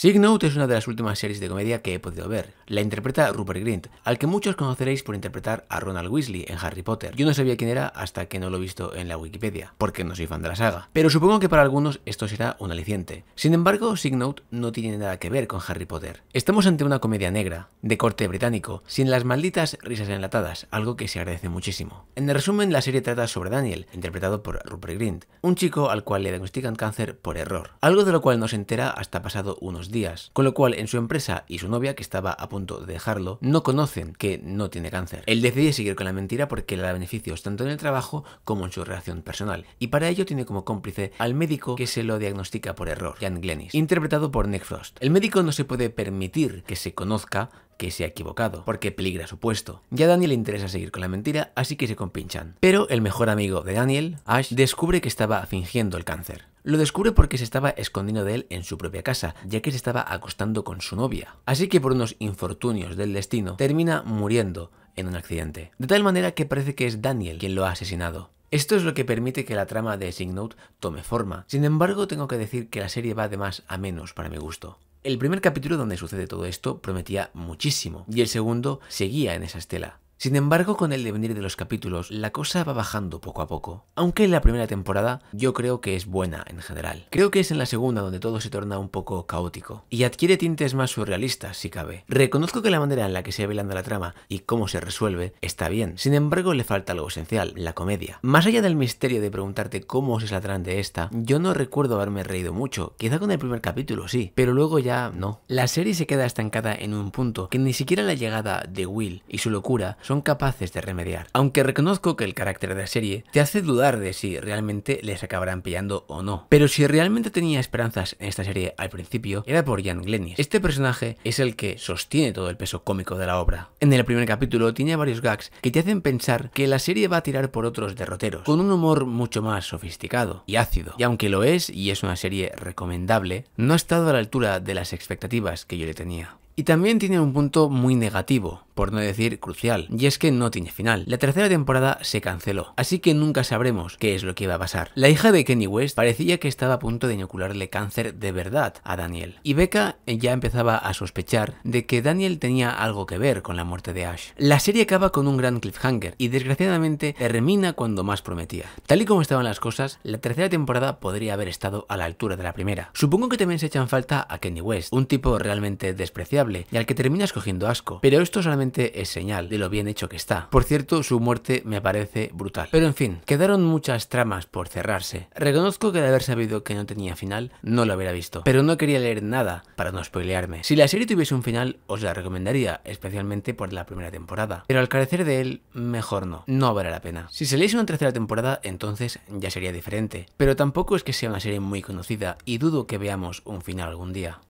Signote es una de las últimas series de comedia que he podido ver. La interpreta Rupert Grint, al que muchos conoceréis por interpretar a Ronald Weasley en Harry Potter. Yo no sabía quién era hasta que no lo he visto en la Wikipedia, porque no soy fan de la saga. Pero supongo que para algunos esto será un aliciente. Sin embargo, Signote no tiene nada que ver con Harry Potter. Estamos ante una comedia negra, de corte británico, sin las malditas risas enlatadas, algo que se agradece muchísimo. En resumen, la serie trata sobre Daniel, interpretado por Rupert Grint, un chico al cual le diagnostican cáncer por error, algo de lo cual no se entera hasta pasado unos días días, con lo cual en su empresa y su novia, que estaba a punto de dejarlo, no conocen que no tiene cáncer. Él decide seguir con la mentira porque le da beneficios tanto en el trabajo como en su relación personal, y para ello tiene como cómplice al médico que se lo diagnostica por error, Jan Glennis, interpretado por Nick Frost. El médico no se puede permitir que se conozca que se ha equivocado, porque peligra su puesto. Ya a Daniel le interesa seguir con la mentira, así que se compinchan. Pero el mejor amigo de Daniel, Ash, descubre que estaba fingiendo el cáncer. Lo descubre porque se estaba escondiendo de él en su propia casa, ya que se estaba acostando con su novia. Así que por unos infortunios del destino, termina muriendo en un accidente. De tal manera que parece que es Daniel quien lo ha asesinado. Esto es lo que permite que la trama de Signote tome forma. Sin embargo, tengo que decir que la serie va de más a menos para mi gusto. El primer capítulo donde sucede todo esto prometía muchísimo, y el segundo seguía en esa estela. Sin embargo, con el devenir de los capítulos, la cosa va bajando poco a poco. Aunque en la primera temporada yo creo que es buena en general. Creo que es en la segunda donde todo se torna un poco caótico y adquiere tintes más surrealistas si cabe. Reconozco que la manera en la que se velando la trama y cómo se resuelve está bien. Sin embargo, le falta algo esencial, la comedia. Más allá del misterio de preguntarte cómo se saldrán de esta, yo no recuerdo haberme reído mucho. Quizá con el primer capítulo sí, pero luego ya no. La serie se queda estancada en un punto que ni siquiera la llegada de Will y su locura son capaces de remediar. Aunque reconozco que el carácter de la serie te hace dudar de si realmente les acabarán pillando o no. Pero si realmente tenía esperanzas en esta serie al principio, era por Jan Glennis. Este personaje es el que sostiene todo el peso cómico de la obra. En el primer capítulo tiene varios gags que te hacen pensar que la serie va a tirar por otros derroteros, con un humor mucho más sofisticado y ácido. Y aunque lo es y es una serie recomendable, no ha estado a la altura de las expectativas que yo le tenía. Y también tiene un punto muy negativo, por no decir crucial, y es que no tiene final. La tercera temporada se canceló, así que nunca sabremos qué es lo que iba a pasar. La hija de Kenny West parecía que estaba a punto de inocularle cáncer de verdad a Daniel, y Becca ya empezaba a sospechar de que Daniel tenía algo que ver con la muerte de Ash. La serie acaba con un gran cliffhanger, y desgraciadamente termina cuando más prometía. Tal y como estaban las cosas, la tercera temporada podría haber estado a la altura de la primera. Supongo que también se echan falta a Kenny West, un tipo realmente despreciado y al que terminas cogiendo asco, pero esto solamente es señal de lo bien hecho que está. Por cierto, su muerte me parece brutal. Pero en fin, quedaron muchas tramas por cerrarse. Reconozco que de haber sabido que no tenía final, no lo hubiera visto, pero no quería leer nada para no spoilearme. Si la serie tuviese un final, os la recomendaría, especialmente por la primera temporada, pero al carecer de él, mejor no, no vale la pena. Si se leyese una tercera temporada, entonces ya sería diferente, pero tampoco es que sea una serie muy conocida y dudo que veamos un final algún día.